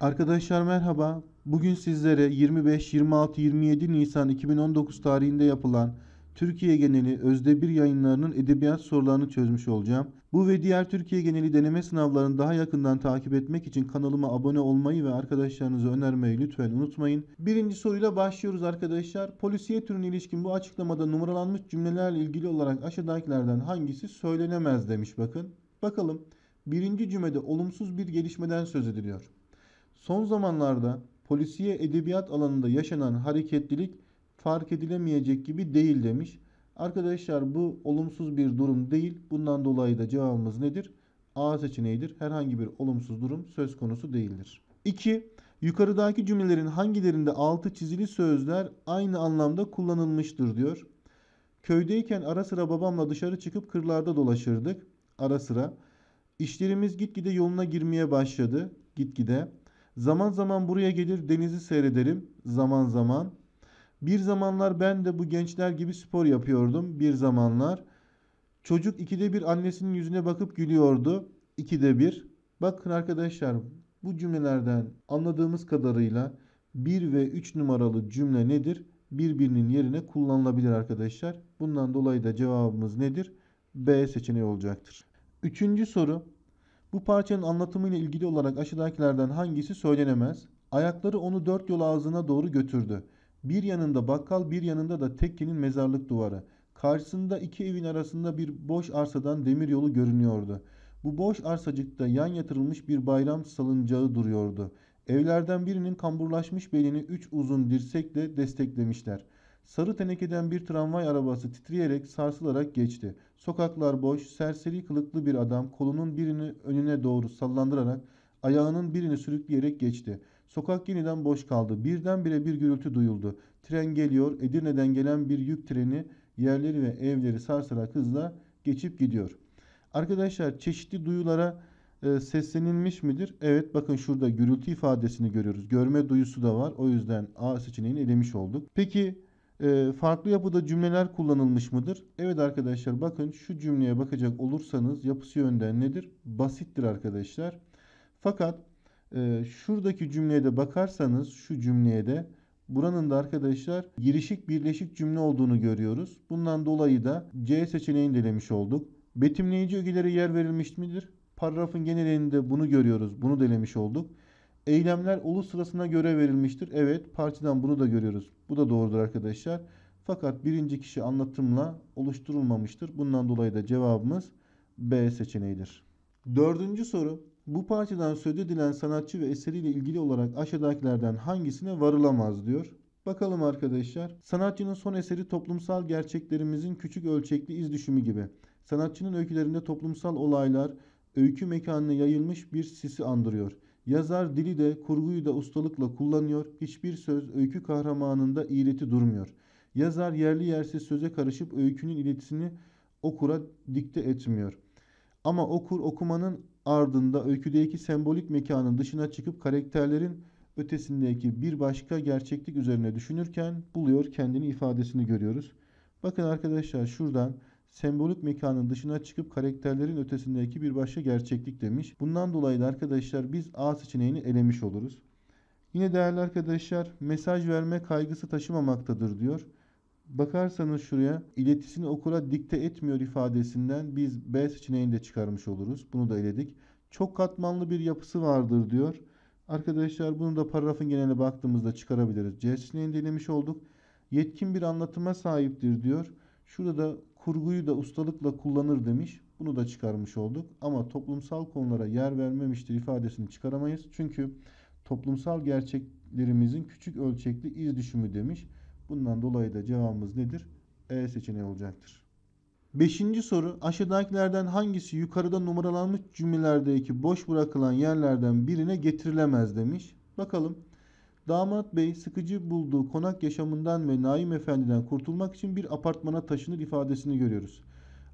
Arkadaşlar merhaba. Bugün sizlere 25, 26, 27 Nisan 2019 tarihinde yapılan Türkiye geneli özde bir yayınlarının edebiyat sorularını çözmüş olacağım. Bu ve diğer Türkiye geneli deneme sınavlarını daha yakından takip etmek için kanalıma abone olmayı ve arkadaşlarınızı önermeyi lütfen unutmayın. Birinci soruyla başlıyoruz arkadaşlar. Polisiye türüne ilişkin bu açıklamada numaralanmış cümlelerle ilgili olarak aşağıdakilerden hangisi söylenemez demiş bakın. Bakalım. Birinci cümlede olumsuz bir gelişmeden söz ediliyor. Son zamanlarda polisiye edebiyat alanında yaşanan hareketlilik fark edilemeyecek gibi değil demiş. Arkadaşlar bu olumsuz bir durum değil. Bundan dolayı da cevabımız nedir? A seçeneğidir. Herhangi bir olumsuz durum söz konusu değildir. 2. Yukarıdaki cümlelerin hangilerinde altı çizili sözler aynı anlamda kullanılmıştır diyor. Köydeyken ara sıra babamla dışarı çıkıp kırlarda dolaşırdık. Ara sıra. İşlerimiz gitgide yoluna girmeye başladı. Gitgide. Zaman zaman buraya gelir denizi seyrederim. Zaman zaman. Bir zamanlar ben de bu gençler gibi spor yapıyordum. Bir zamanlar. Çocuk ikide bir annesinin yüzüne bakıp gülüyordu. İkide bir. Bakın arkadaşlar bu cümlelerden anladığımız kadarıyla 1 ve 3 numaralı cümle nedir? Birbirinin yerine kullanılabilir arkadaşlar. Bundan dolayı da cevabımız nedir? B seçeneği olacaktır. Üçüncü soru bu parçanın anlatımıyla ilgili olarak aşağıdakilerden hangisi söylenemez? Ayakları onu dört yol ağzına doğru götürdü. Bir yanında bakkal bir yanında da tekkenin mezarlık duvarı. Karşısında iki evin arasında bir boş arsadan demir yolu görünüyordu. Bu boş arsacıkta yan yatırılmış bir bayram salıncağı duruyordu. Evlerden birinin kamburlaşmış belini üç uzun dirsekle desteklemişler.'' Sarı tenekeden bir tramvay arabası titreyerek sarsılarak geçti. Sokaklar boş, serseri kılıklı bir adam kolunun birini önüne doğru sallandırarak ayağının birini sürükleyerek geçti. Sokak yeniden boş kaldı. Birdenbire bir gürültü duyuldu. Tren geliyor, Edirne'den gelen bir yük treni yerleri ve evleri sarsarak hızla geçip gidiyor. Arkadaşlar çeşitli duyulara e, seslenilmiş midir? Evet bakın şurada gürültü ifadesini görüyoruz. Görme duyusu da var. O yüzden A seçeneğini elemiş olduk. Peki ee, farklı yapıda cümleler kullanılmış mıdır? Evet arkadaşlar bakın şu cümleye bakacak olursanız yapısı yönden nedir? Basittir arkadaşlar. Fakat e, şuradaki cümleye de bakarsanız şu cümleye de buranın da arkadaşlar girişik birleşik cümle olduğunu görüyoruz. Bundan dolayı da C seçeneğini delemiş olduk. Betimleyici ögelere yer verilmiş midir? Paragrafın genelinde bunu görüyoruz. Bunu delemiş olduk. Eylemler ulus sırasına göre verilmiştir. Evet parçadan bunu da görüyoruz. Bu da doğrudur arkadaşlar. Fakat birinci kişi anlatımla oluşturulmamıştır. Bundan dolayı da cevabımız B seçeneğidir. Dördüncü soru. Bu parçadan söz edilen sanatçı ve eseriyle ilgili olarak aşağıdakilerden hangisine varılamaz diyor. Bakalım arkadaşlar. Sanatçının son eseri toplumsal gerçeklerimizin küçük ölçekli iz düşümü gibi. Sanatçının öykülerinde toplumsal olaylar öykü mekanına yayılmış bir sisi andırıyor. Yazar dili de kurguyu da ustalıkla kullanıyor. Hiçbir söz öykü kahramanında iğreti durmuyor. Yazar yerli yersiz söze karışıp öykünün iletisini okura dikte etmiyor. Ama okur okumanın ardında öyküdeki sembolik mekanın dışına çıkıp karakterlerin ötesindeki bir başka gerçeklik üzerine düşünürken buluyor kendini ifadesini görüyoruz. Bakın arkadaşlar şuradan sembolik mekanın dışına çıkıp karakterlerin ötesindeki bir başka gerçeklik demiş. Bundan dolayı da arkadaşlar biz A seçeneğini elemiş oluruz. Yine değerli arkadaşlar mesaj verme kaygısı taşımamaktadır diyor. Bakarsanız şuraya iletisini okula dikte etmiyor ifadesinden biz B seçeneğini de çıkarmış oluruz. Bunu da eledik. Çok katmanlı bir yapısı vardır diyor. Arkadaşlar bunu da paragrafın geneline baktığımızda çıkarabiliriz. C seçeneğini de elemiş olduk. Yetkin bir anlatıma sahiptir diyor. Şurada da kurguyu da ustalıkla kullanır demiş. Bunu da çıkarmış olduk. Ama toplumsal konulara yer vermemiştir ifadesini çıkaramayız. Çünkü toplumsal gerçeklerimizin küçük ölçekli iz düşümü demiş. Bundan dolayı da cevabımız nedir? E seçeneği olacaktır. Beşinci soru aşağıdakilerden hangisi yukarıda numaralanmış cümlelerdeki boş bırakılan yerlerden birine getirilemez demiş. Bakalım. Damat bey sıkıcı bulduğu konak yaşamından ve Naim Efendi'den kurtulmak için bir apartmana taşınır ifadesini görüyoruz.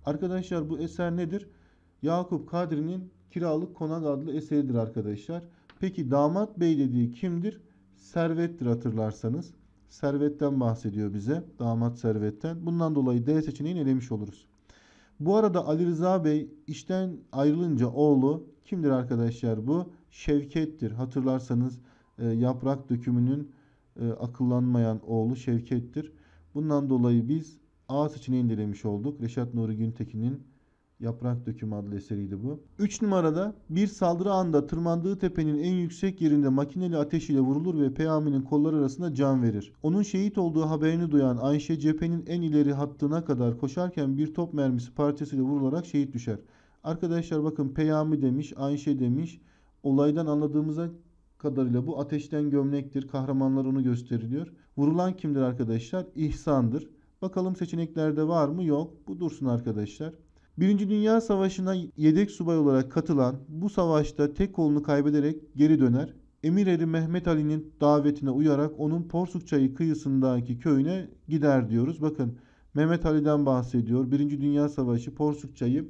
Arkadaşlar bu eser nedir? Yakup Kadri'nin Kiralık Konak adlı eseridir arkadaşlar. Peki damat bey dediği kimdir? Servettir hatırlarsanız. Servetten bahsediyor bize. Damat servetten. Bundan dolayı D seçeneğini elemiş oluruz. Bu arada Ali Rıza Bey işten ayrılınca oğlu kimdir arkadaşlar bu? Şevket'tir. Hatırlarsanız e, yaprak dökümünün e, akıllanmayan oğlu Şevket'tir. Bundan dolayı biz A seçeneğini denemiş olduk. Reşat Nuri Güntekin'in Yaprak Dökümü adlı eseriydi bu. 3 numarada bir saldırı anda tırmandığı tepenin en yüksek yerinde makineli ateşiyle vurulur ve Peyami'nin kolları arasında can verir. Onun şehit olduğu haberini duyan Ayşe cephenin en ileri hattına kadar koşarken bir top mermisi parçasıyla vurularak şehit düşer. Arkadaşlar bakın Peyami demiş, Ayşe demiş. Olaydan anladığımıza kadarıyla bu ateşten gömlektir. Kahramanlar onu gösteriliyor. Vurulan kimdir arkadaşlar? İhsandır. Bakalım seçeneklerde var mı? Yok. Bu dursun arkadaşlar. Birinci Dünya Savaşı'na yedek subay olarak katılan bu savaşta tek kolunu kaybederek geri döner. Emir eri Mehmet Ali'nin davetine uyarak onun Porsuk Çayı kıyısındaki köyüne gider diyoruz. Bakın Mehmet Ali'den bahsediyor. Birinci Dünya Savaşı, Porsuk Çayı.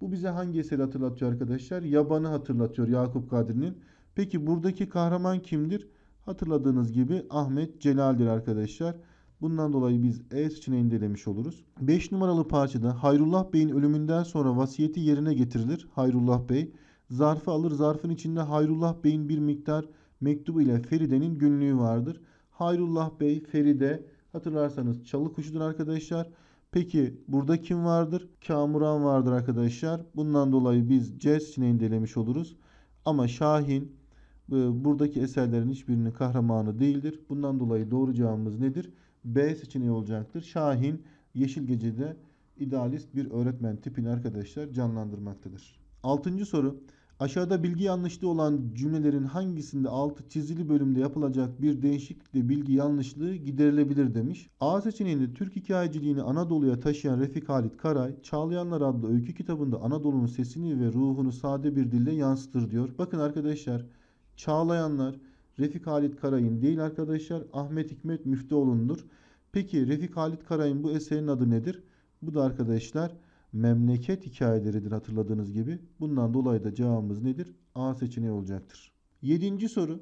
Bu bize hangi eseri hatırlatıyor arkadaşlar? Yabanı hatırlatıyor Yakup Kadri'nin. Peki buradaki kahraman kimdir? Hatırladığınız gibi Ahmet Celal'dir arkadaşlar. Bundan dolayı biz E seçeneğini delemiş oluruz. 5 numaralı parçada Hayrullah Bey'in ölümünden sonra vasiyeti yerine getirilir. Hayrullah Bey zarfı alır. Zarfın içinde Hayrullah Bey'in bir miktar mektubu ile Feride'nin günlüğü vardır. Hayrullah Bey, Feride hatırlarsanız çalı kuşudur arkadaşlar. Peki burada kim vardır? Kamuran vardır arkadaşlar. Bundan dolayı biz C seçeneğini delemiş oluruz. Ama Şahin, ee, buradaki eserlerin hiçbirinin kahramanı değildir. Bundan dolayı doğru cevabımız nedir? B seçeneği olacaktır. Şahin Yeşil Gece'de idealist bir öğretmen tipini arkadaşlar canlandırmaktadır. Altıncı soru. Aşağıda bilgi yanlışlığı olan cümlelerin hangisinde altı çizili bölümde yapılacak bir değişiklikle bilgi yanlışlığı giderilebilir demiş. A seçeneğinde Türk hikayeciliğini Anadolu'ya taşıyan Refik Halit Karay, Çağlayanlar adlı öykü kitabında Anadolu'nun sesini ve ruhunu sade bir dille yansıtır diyor. Bakın arkadaşlar Çağlayanlar Refik Halit Karay'ın değil arkadaşlar Ahmet Hikmet Müftüoğlu'ndur. Peki Refik Halit Karay'ın bu eserin adı nedir? Bu da arkadaşlar memleket hikayeleridir hatırladığınız gibi. Bundan dolayı da cevabımız nedir? A seçeneği olacaktır. Yedinci soru.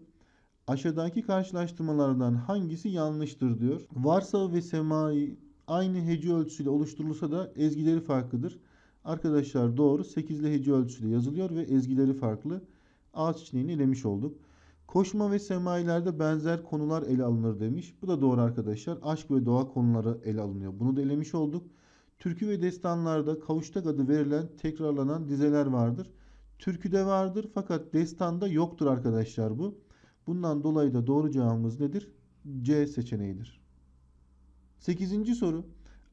Aşağıdaki karşılaştırmalardan hangisi yanlıştır diyor. Varsa ve semai aynı hece ölçüsüyle oluşturulsa da ezgileri farklıdır. Arkadaşlar doğru 8 ile hece ölçüsüyle yazılıyor ve ezgileri farklı ağaç çiçeğini elemiş olduk. Koşma ve semailerde benzer konular ele alınır demiş. Bu da doğru arkadaşlar. Aşk ve doğa konuları ele alınıyor. Bunu da elemiş olduk. Türkü ve destanlarda kavuştak adı verilen tekrarlanan dizeler vardır. Türküde vardır fakat destanda yoktur arkadaşlar bu. Bundan dolayı da doğru cevabımız nedir? C seçeneğidir. 8. soru.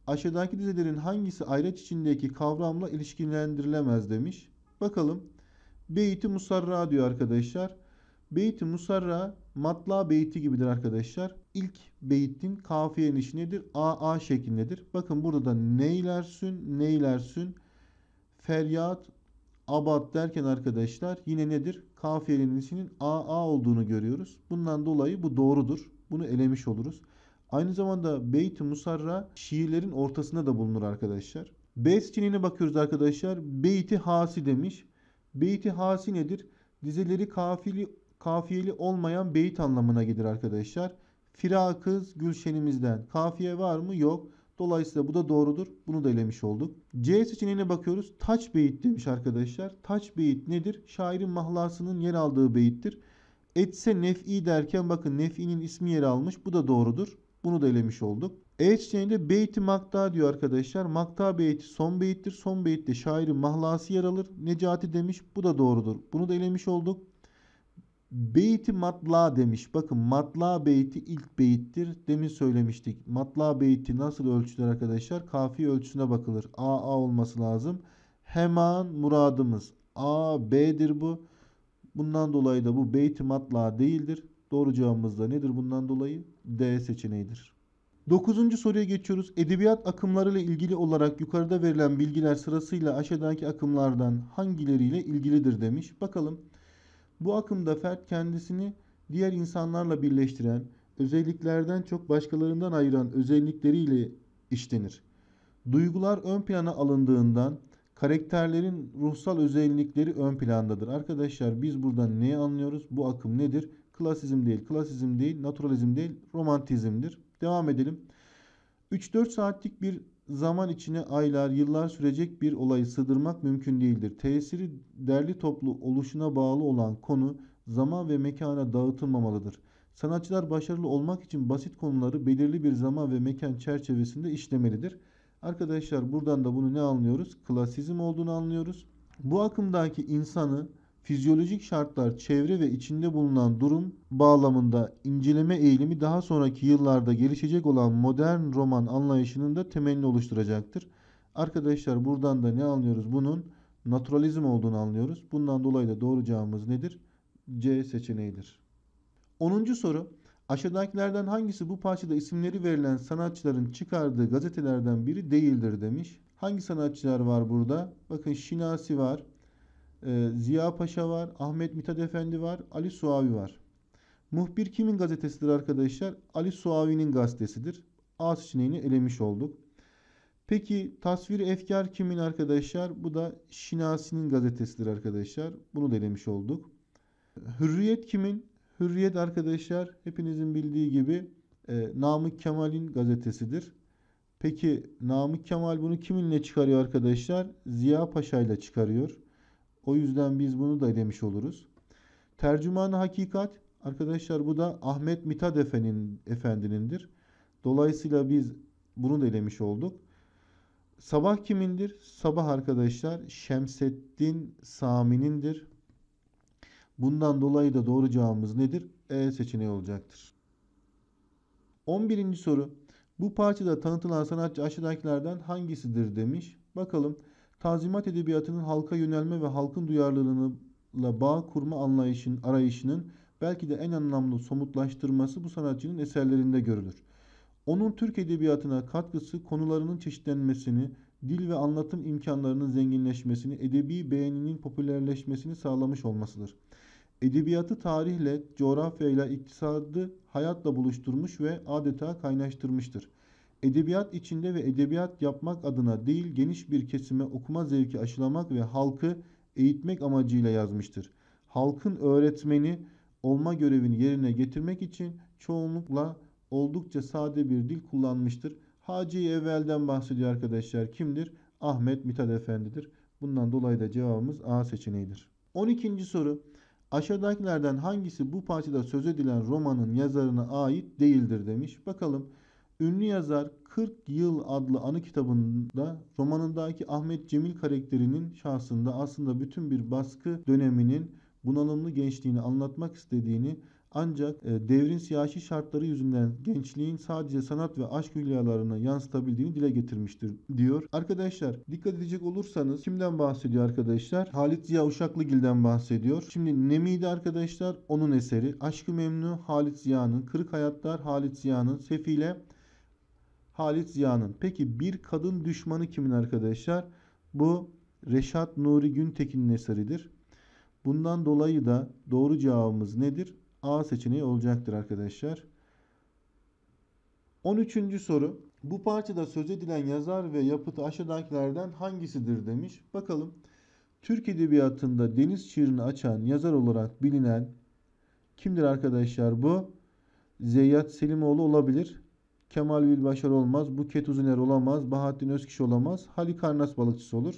Aşağıdaki dizelerin hangisi ayraç içindeki kavramla ilişkilendirilemez demiş. Bakalım Beyti Musarra diyor arkadaşlar. Beyti Musarra matla beyti gibidir arkadaşlar. İlk beytin kafiye inişi nedir? AA şeklindedir. Bakın burada da neylersün, neylersün, feryat, abat derken arkadaşlar yine nedir? Kafiyenin içinin AA olduğunu görüyoruz. Bundan dolayı bu doğrudur. Bunu elemiş oluruz. Aynı zamanda Beyt-i Musarra şiirlerin ortasında da bulunur arkadaşlar. Beyt çinine bakıyoruz arkadaşlar. Beyti Hasi demiş. Beyti nedir? Dizeleri kafili, kafiyeli olmayan beyt anlamına gelir arkadaşlar. Firakız gülşenimizden. Kafiye var mı? Yok. Dolayısıyla bu da doğrudur. Bunu da elemiş olduk. C seçeneğine bakıyoruz. Taç beyit demiş arkadaşlar. Taç beyit nedir? Şairin mahlasının yer aldığı beyittir. Etse nef'i derken bakın nef'inin ismi yer almış. Bu da doğrudur. Bunu da elemiş olduk. E çiçeğinde beyti makta diyor arkadaşlar. Makta beyti son beyittir. Son beyitte şairin mahlası yer alır. Necati demiş. Bu da doğrudur. Bunu da elemiş olduk. Beyti matla demiş. Bakın matla beyti ilk beyittir. Demin söylemiştik. Matla beyti nasıl ölçülür arkadaşlar? Kafi ölçüsüne bakılır. A A olması lazım. Hemen muradımız. A B'dir bu. Bundan dolayı da bu beyti matla değildir. Doğru cevabımız da nedir bundan dolayı? D seçeneğidir. Dokuzuncu soruya geçiyoruz. Edebiyat akımlarıyla ilgili olarak yukarıda verilen bilgiler sırasıyla aşağıdaki akımlardan hangileriyle ilgilidir demiş. Bakalım. Bu akımda fert kendisini diğer insanlarla birleştiren, özelliklerden çok başkalarından ayıran özellikleriyle işlenir. Duygular ön plana alındığından karakterlerin ruhsal özellikleri ön plandadır. Arkadaşlar biz buradan neyi anlıyoruz? Bu akım nedir? Klasizm değil, klasizm değil, naturalizm değil, romantizmdir. Devam edelim. 3-4 saatlik bir zaman içine aylar, yıllar sürecek bir olayı sığdırmak mümkün değildir. Tesiri derli toplu oluşuna bağlı olan konu zaman ve mekana dağıtılmamalıdır. Sanatçılar başarılı olmak için basit konuları belirli bir zaman ve mekan çerçevesinde işlemelidir. Arkadaşlar buradan da bunu ne anlıyoruz? Klasizm olduğunu anlıyoruz. Bu akımdaki insanı fizyolojik şartlar, çevre ve içinde bulunan durum bağlamında inceleme eğilimi daha sonraki yıllarda gelişecek olan modern roman anlayışının da temelini oluşturacaktır. Arkadaşlar buradan da ne anlıyoruz? Bunun naturalizm olduğunu anlıyoruz. Bundan dolayı da doğru cevabımız nedir? C seçeneğidir. 10. soru. Aşağıdakilerden hangisi bu parçada isimleri verilen sanatçıların çıkardığı gazetelerden biri değildir demiş. Hangi sanatçılar var burada? Bakın Şinasi var, ee, Ziya Paşa var, Ahmet Mithat Efendi var, Ali Suavi var. Muhbir kimin gazetesidir arkadaşlar? Ali Suavi'nin gazetesidir. A seçeneğini elemiş olduk. Peki tasvir efkar kimin arkadaşlar? Bu da Şinasi'nin gazetesidir arkadaşlar. Bunu da elemiş olduk. Hürriyet kimin? Hürriyet arkadaşlar hepinizin bildiği gibi e, Namık Kemal'in gazetesidir. Peki Namık Kemal bunu kiminle çıkarıyor arkadaşlar? Ziya Paşa ile çıkarıyor. O yüzden biz bunu da demiş oluruz. Tercüman hakikat arkadaşlar bu da Ahmet Mithat Efendi'nin, efendinindir. Dolayısıyla biz bunu da elemiş olduk. Sabah kimindir? Sabah arkadaşlar Şemseddin Sami'nindir. Bundan dolayı da doğru cevabımız nedir? E seçeneği olacaktır. 11. soru. Bu parçada tanıtılan sanatçı aşağıdakilerden hangisidir demiş. Bakalım. Tazimat edebiyatının halka yönelme ve halkın duyarlılığıyla bağ kurma anlayışının arayışının belki de en anlamlı somutlaştırması bu sanatçının eserlerinde görülür. Onun Türk edebiyatına katkısı konularının çeşitlenmesini, dil ve anlatım imkanlarının zenginleşmesini, edebi beğeninin popülerleşmesini sağlamış olmasıdır. Edebiyatı tarihle, coğrafyayla, iktisadı hayatla buluşturmuş ve adeta kaynaştırmıştır edebiyat içinde ve edebiyat yapmak adına değil geniş bir kesime okuma zevki aşılamak ve halkı eğitmek amacıyla yazmıştır. Halkın öğretmeni olma görevini yerine getirmek için çoğunlukla oldukça sade bir dil kullanmıştır. Hacı evvelden bahsediyor arkadaşlar. Kimdir? Ahmet Mithat Efendi'dir. Bundan dolayı da cevabımız A seçeneğidir. 12. soru. Aşağıdakilerden hangisi bu parçada söz edilen romanın yazarına ait değildir demiş. Bakalım. Ünlü yazar 40 Yıl adlı anı kitabında romanındaki Ahmet Cemil karakterinin şahsında aslında bütün bir baskı döneminin bunalımlı gençliğini anlatmak istediğini ancak e, devrin siyasi şartları yüzünden gençliğin sadece sanat ve aşk hülyalarına yansıtabildiğini dile getirmiştir diyor. Arkadaşlar dikkat edecek olursanız kimden bahsediyor arkadaşlar? Halit Ziya Uşaklıgil'den bahsediyor. Şimdi ne miydi arkadaşlar onun eseri. Aşkı Memnu Halit Ziya'nın, Kırık Hayatlar Halit Ziya'nın, Sefile Halit Ziya'nın. Peki bir kadın düşmanı kimin arkadaşlar? Bu Reşat Nuri Güntekin'in eseridir. Bundan dolayı da doğru cevabımız nedir? A seçeneği olacaktır arkadaşlar. 13. soru. Bu parçada söz edilen yazar ve yapıtı aşağıdakilerden hangisidir demiş. Bakalım. Türk Edebiyatı'nda deniz şiirini açan yazar olarak bilinen kimdir arkadaşlar bu? Zeyyat Selimoğlu olabilir. Kemal Bilbaşar olmaz. Buket Uzuner olamaz. Bahattin Özkişi olamaz. Halikarnas balıkçısı olur.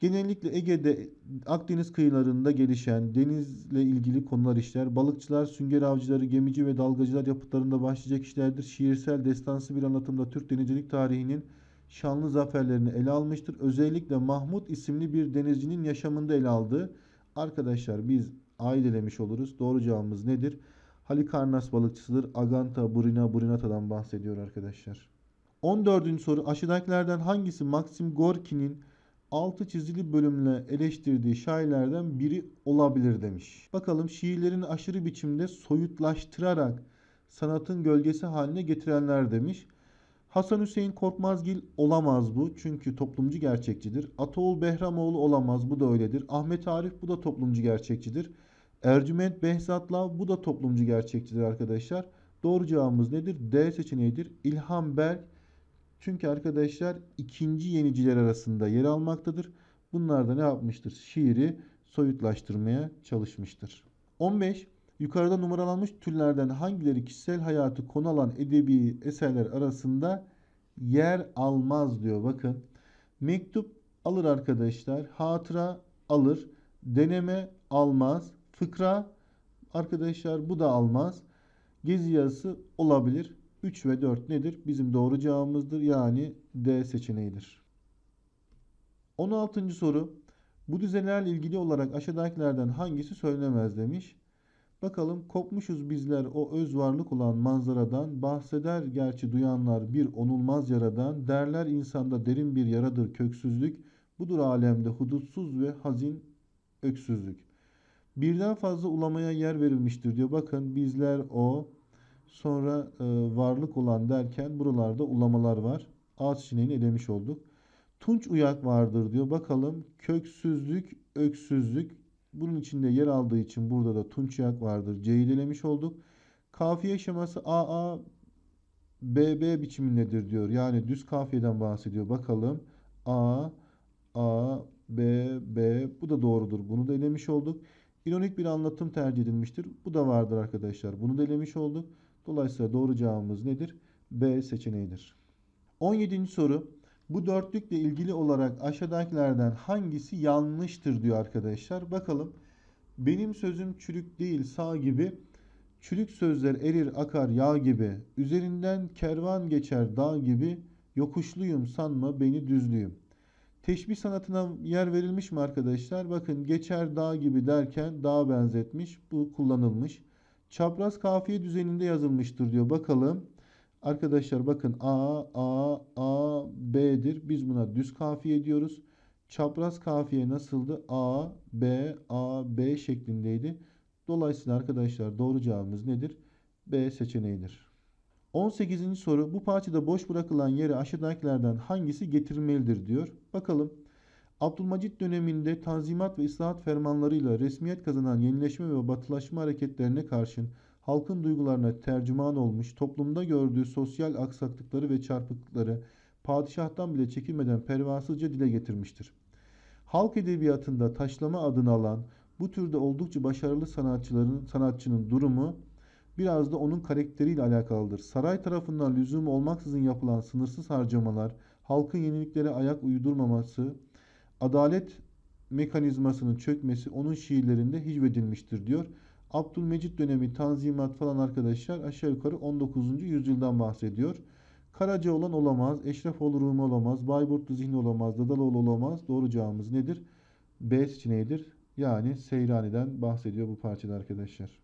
Genellikle Ege'de Akdeniz kıyılarında gelişen denizle ilgili konular işler. Balıkçılar, sünger avcıları, gemici ve dalgacılar yapıtlarında başlayacak işlerdir. Şiirsel, destansı bir anlatımda Türk denizcilik tarihinin şanlı zaferlerini ele almıştır. Özellikle Mahmut isimli bir denizcinin yaşamında ele aldığı. Arkadaşlar biz ailemiş oluruz. Doğru cevabımız nedir? Halikarnas balıkçısıdır. Aganta burina burinata'dan bahsediyor arkadaşlar. 14. soru aşağıdakilerden hangisi Maxim Gorki'nin altı çizili bölümle eleştirdiği şairlerden biri olabilir demiş. Bakalım şiirlerini aşırı biçimde soyutlaştırarak sanatın gölgesi haline getirenler demiş. Hasan Hüseyin Korkmazgil olamaz bu çünkü toplumcu gerçekçidir. Ataol Behramoğlu olamaz bu da öyledir. Ahmet Arif bu da toplumcu gerçekçidir. Ercüment Behzatlav bu da toplumcu gerçekçidir arkadaşlar. Doğru cevabımız nedir? D seçeneğidir. İlhan Berk çünkü arkadaşlar ikinci yeniciler arasında yer almaktadır. Bunlar da ne yapmıştır? Şiiri soyutlaştırmaya çalışmıştır. 15. Yukarıda numaralanmış türlerden hangileri kişisel hayatı konu alan edebi eserler arasında yer almaz diyor. Bakın mektup alır arkadaşlar. Hatıra alır. Deneme almaz. Fıkra arkadaşlar bu da almaz. Gezi yazısı olabilir. 3 ve 4 nedir? Bizim doğru cevabımızdır. Yani D seçeneğidir. 16. soru. Bu düzelerle ilgili olarak aşağıdakilerden hangisi söylenemez demiş. Bakalım kopmuşuz bizler o öz varlık olan manzaradan bahseder gerçi duyanlar bir onulmaz yaradan derler insanda derin bir yaradır köksüzlük budur alemde hudutsuz ve hazin öksüzlük. Birden fazla ulamaya yer verilmiştir diyor. Bakın bizler o sonra e, varlık olan derken buralarda ulamalar var. Ağaç çineğini elemiş olduk. Tunç uyak vardır diyor. Bakalım köksüzlük, öksüzlük. Bunun içinde yer aldığı için burada da tunç uyak vardır. C'yi elemiş olduk. Kafiye şeması AA BB biçimindedir diyor. Yani düz kafiyeden bahsediyor. Bakalım A A B B bu da doğrudur. Bunu da elemiş olduk. İronik bir anlatım tercih edilmiştir. Bu da vardır arkadaşlar. Bunu da elemiş olduk. Dolayısıyla doğru cevabımız nedir? B seçeneğidir. 17. soru. Bu dörtlükle ilgili olarak aşağıdakilerden hangisi yanlıştır diyor arkadaşlar. Bakalım. Benim sözüm çürük değil sağ gibi. Çürük sözler erir akar yağ gibi. Üzerinden kervan geçer dağ gibi. Yokuşluyum sanma beni düzlüyüm. Teşbih sanatına yer verilmiş mi arkadaşlar? Bakın geçer dağ gibi derken dağa benzetmiş. Bu kullanılmış. Çapraz kafiye düzeninde yazılmıştır diyor. Bakalım. Arkadaşlar bakın A, A, A, B'dir. Biz buna düz kafiye diyoruz. Çapraz kafiye nasıldı? A, B, A, B şeklindeydi. Dolayısıyla arkadaşlar doğru cevabımız nedir? B seçeneğidir. 18. soru bu parçada boş bırakılan yere aşağıdakilerden hangisi getirilmelidir diyor. Bakalım. Abdülmacit döneminde tanzimat ve ıslahat fermanlarıyla resmiyet kazanan yenileşme ve batılaşma hareketlerine karşın halkın duygularına tercüman olmuş, toplumda gördüğü sosyal aksaklıkları ve çarpıklıkları padişahtan bile çekilmeden pervasızca dile getirmiştir. Halk edebiyatında taşlama adını alan bu türde oldukça başarılı sanatçıların sanatçının durumu biraz da onun karakteriyle alakalıdır. Saray tarafından lüzum olmaksızın yapılan sınırsız harcamalar, halkın yeniliklere ayak uydurmaması, adalet mekanizmasının çökmesi onun şiirlerinde hicvedilmiştir diyor. Abdülmecit dönemi tanzimat falan arkadaşlar aşağı yukarı 19. yüzyıldan bahsediyor. Karaca olan olamaz, Eşref olurum olamaz, Bayburtlu Zihni olamaz, Dadaloğlu olamaz. Doğru cevabımız nedir? B seçeneğidir. Yani Seyrani'den bahsediyor bu parçada arkadaşlar.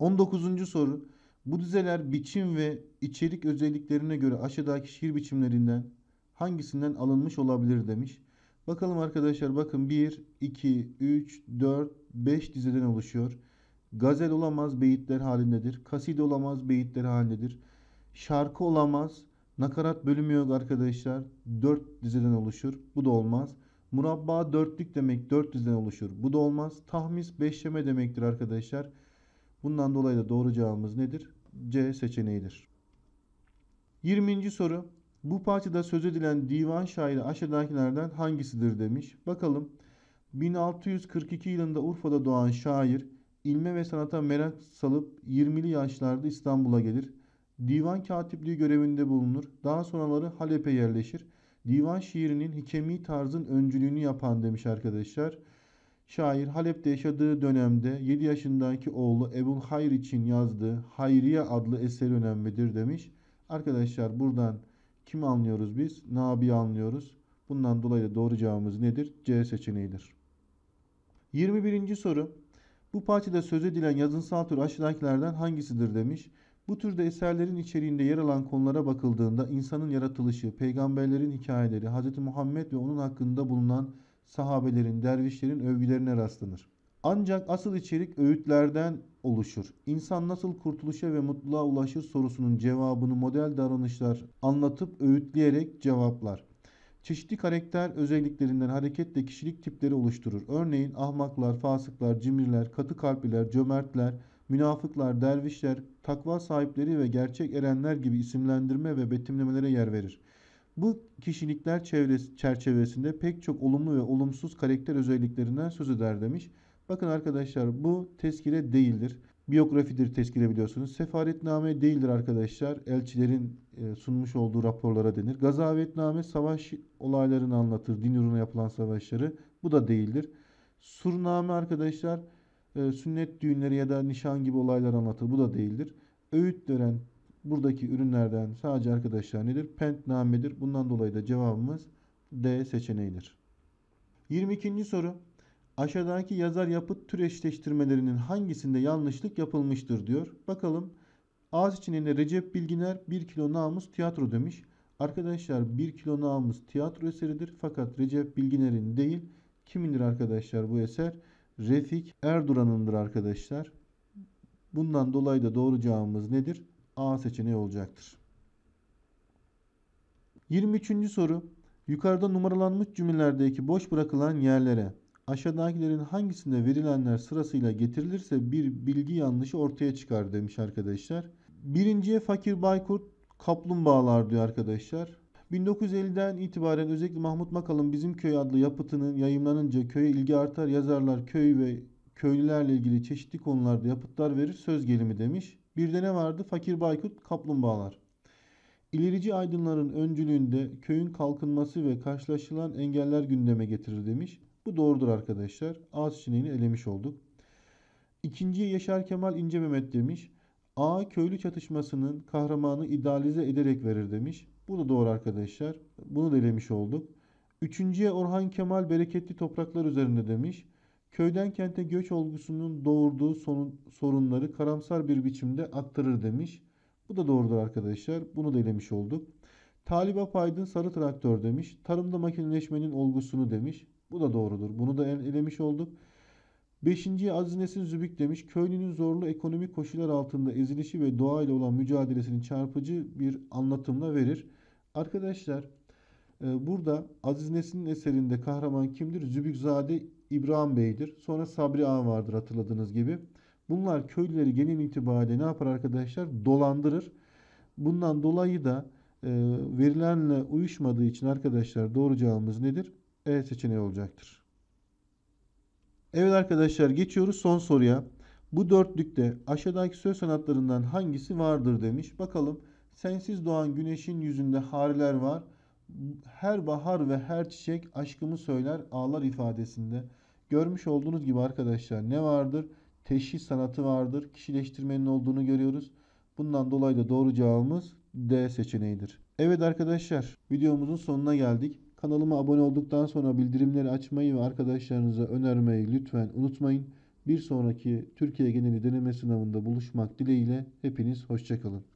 19. soru. Bu dizeler biçim ve içerik özelliklerine göre aşağıdaki şiir biçimlerinden hangisinden alınmış olabilir demiş. Bakalım arkadaşlar bakın 1, 2, 3, 4, 5 dizeden oluşuyor. Gazel olamaz beyitler halindedir. Kaside olamaz beyitler halindedir. Şarkı olamaz. Nakarat bölümü yok arkadaşlar. 4 dizeden oluşur. Bu da olmaz. Murabba dörtlük demek 4 dizeden oluşur. Bu da olmaz. Tahmis beşleme demektir arkadaşlar. Bundan dolayı da doğru cevabımız nedir? C seçeneğidir. 20. soru. Bu parçada söz edilen divan şairi aşağıdakilerden hangisidir demiş. Bakalım. 1642 yılında Urfa'da doğan şair ilme ve sanata merak salıp 20'li yaşlarda İstanbul'a gelir. Divan katipliği görevinde bulunur. Daha sonraları Halep'e yerleşir. Divan şiirinin hikemi tarzın öncülüğünü yapan demiş arkadaşlar. Şair Halep'te yaşadığı dönemde 7 yaşındaki oğlu Ebul Hayr için yazdığı Hayriye adlı eseri önemlidir demiş. Arkadaşlar buradan kim anlıyoruz biz? Nabi anlıyoruz. Bundan dolayı doğru cevabımız nedir? C seçeneğidir. 21. soru. Bu parçada söz edilen yazınsal tür aşağıdakilerden hangisidir demiş. Bu türde eserlerin içeriğinde yer alan konulara bakıldığında insanın yaratılışı, peygamberlerin hikayeleri, Hz. Muhammed ve onun hakkında bulunan sahabelerin, dervişlerin övgülerine rastlanır. Ancak asıl içerik öğütlerden oluşur. İnsan nasıl kurtuluşa ve mutluluğa ulaşır sorusunun cevabını model davranışlar anlatıp öğütleyerek cevaplar. Çeşitli karakter özelliklerinden hareketle kişilik tipleri oluşturur. Örneğin ahmaklar, fasıklar, cimriler, katı kalpliler, cömertler, münafıklar, dervişler, takva sahipleri ve gerçek erenler gibi isimlendirme ve betimlemelere yer verir. Bu kişilikler çevresi, çerçevesinde pek çok olumlu ve olumsuz karakter özelliklerinden söz eder demiş. Bakın arkadaşlar bu tezkire değildir. Biyografidir tezkire biliyorsunuz. Sefaretname değildir arkadaşlar. Elçilerin e, sunmuş olduğu raporlara denir. Gazavetname savaş olaylarını anlatır. Din uğruna yapılan savaşları. Bu da değildir. Surname arkadaşlar e, sünnet düğünleri ya da nişan gibi olaylar anlatır. Bu da değildir. Öğüt veren Buradaki ürünlerden sadece arkadaşlar nedir? Pentnamedir. Bundan dolayı da cevabımız D seçeneğidir. 22. soru. Aşağıdaki yazar yapıt tür eşleştirmelerinin hangisinde yanlışlık yapılmıştır diyor. Bakalım. A seçeneğinde Recep Bilginer 1 kilo namus tiyatro demiş. Arkadaşlar 1 kilo namus tiyatro eseridir. Fakat Recep Bilginer'in değil kimindir arkadaşlar bu eser? Refik Erduran'ındır arkadaşlar. Bundan dolayı da doğru cevabımız nedir? A seçeneği olacaktır. 23. soru. Yukarıda numaralanmış cümlelerdeki boş bırakılan yerlere aşağıdakilerin hangisinde verilenler sırasıyla getirilirse bir bilgi yanlışı ortaya çıkar demiş arkadaşlar. Birinciye fakir baykurt kaplumbağalar diyor arkadaşlar. 1950'den itibaren özellikle Mahmut Makal'ın Bizim Köy adlı yapıtının yayımlanınca köye ilgi artar yazarlar köy ve köylülerle ilgili çeşitli konularda yapıtlar verir söz gelimi demiş. Bir de ne vardı? Fakir Baykut Kaplumbağalar. İlerici aydınların öncülüğünde köyün kalkınması ve karşılaşılan engeller gündeme getirir demiş. Bu doğrudur arkadaşlar. A seçeneğini elemiş olduk. İkinciye Yaşar Kemal İnce Mehmet demiş. A köylü çatışmasının kahramanı idealize ederek verir demiş. Bu da doğru arkadaşlar. Bunu da elemiş olduk. Üçüncüye Orhan Kemal bereketli topraklar üzerinde demiş köyden kente göç olgusunun doğurduğu sorunları karamsar bir biçimde aktarır demiş. Bu da doğrudur arkadaşlar. Bunu da elemiş olduk. Talip Apaydın sarı traktör demiş. Tarımda makineleşmenin olgusunu demiş. Bu da doğrudur. Bunu da elemiş olduk. Beşinci Aziz Nesin Zübük demiş. Köylünün zorlu ekonomik koşullar altında ezilişi ve doğayla olan mücadelesini çarpıcı bir anlatımla verir. Arkadaşlar e, burada Aziz Nesin'in eserinde kahraman kimdir? Zübük Zade İbrahim Bey'dir. Sonra Sabri Ağa vardır hatırladığınız gibi. Bunlar köylüleri genel itibariyle ne yapar arkadaşlar? Dolandırır. Bundan dolayı da e, verilenle uyuşmadığı için arkadaşlar doğru cevabımız nedir? E seçeneği olacaktır. Evet arkadaşlar geçiyoruz son soruya. Bu dörtlükte aşağıdaki söz sanatlarından hangisi vardır demiş. Bakalım sensiz doğan güneşin yüzünde hariler var. Her bahar ve her çiçek aşkımı söyler ağlar ifadesinde. Görmüş olduğunuz gibi arkadaşlar ne vardır? Teşhis sanatı vardır. Kişileştirmenin olduğunu görüyoruz. Bundan dolayı da doğru cevabımız D seçeneğidir. Evet arkadaşlar videomuzun sonuna geldik. Kanalıma abone olduktan sonra bildirimleri açmayı ve arkadaşlarınıza önermeyi lütfen unutmayın. Bir sonraki Türkiye geneli deneme sınavında buluşmak dileğiyle hepiniz hoşçakalın.